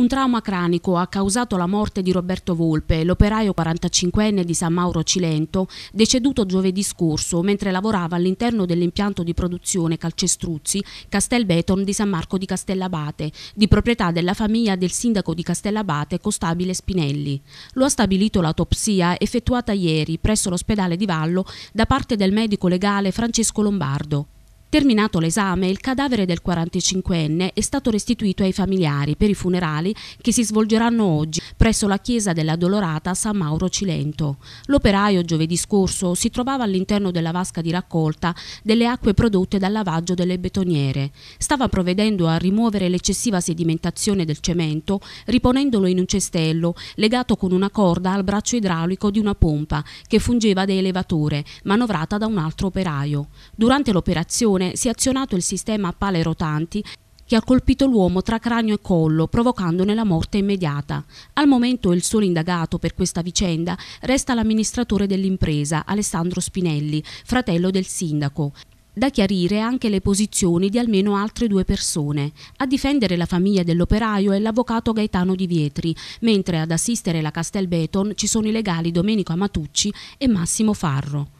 Un trauma cranico ha causato la morte di Roberto Volpe, l'operaio 45enne di San Mauro Cilento, deceduto giovedì scorso mentre lavorava all'interno dell'impianto di produzione Calcestruzzi Castelbeton di San Marco di Castellabate, di proprietà della famiglia del sindaco di Castellabate Costabile Spinelli. Lo ha stabilito l'autopsia effettuata ieri presso l'ospedale di Vallo da parte del medico legale Francesco Lombardo. Terminato l'esame, il cadavere del 45enne è stato restituito ai familiari per i funerali che si svolgeranno oggi presso la chiesa della Dolorata San Mauro Cilento. L'operaio giovedì scorso si trovava all'interno della vasca di raccolta delle acque prodotte dal lavaggio delle betoniere. Stava provvedendo a rimuovere l'eccessiva sedimentazione del cemento riponendolo in un cestello legato con una corda al braccio idraulico di una pompa che fungeva da elevatore, manovrata da un altro operaio. Durante l'operazione si è azionato il sistema a pale rotanti che ha colpito l'uomo tra cranio e collo, provocandone la morte immediata. Al momento il solo indagato per questa vicenda resta l'amministratore dell'impresa, Alessandro Spinelli, fratello del sindaco, da chiarire anche le posizioni di almeno altre due persone. A difendere la famiglia dell'operaio è l'avvocato Gaetano Di Vietri, mentre ad assistere la Castelbeton ci sono i legali Domenico Amatucci e Massimo Farro.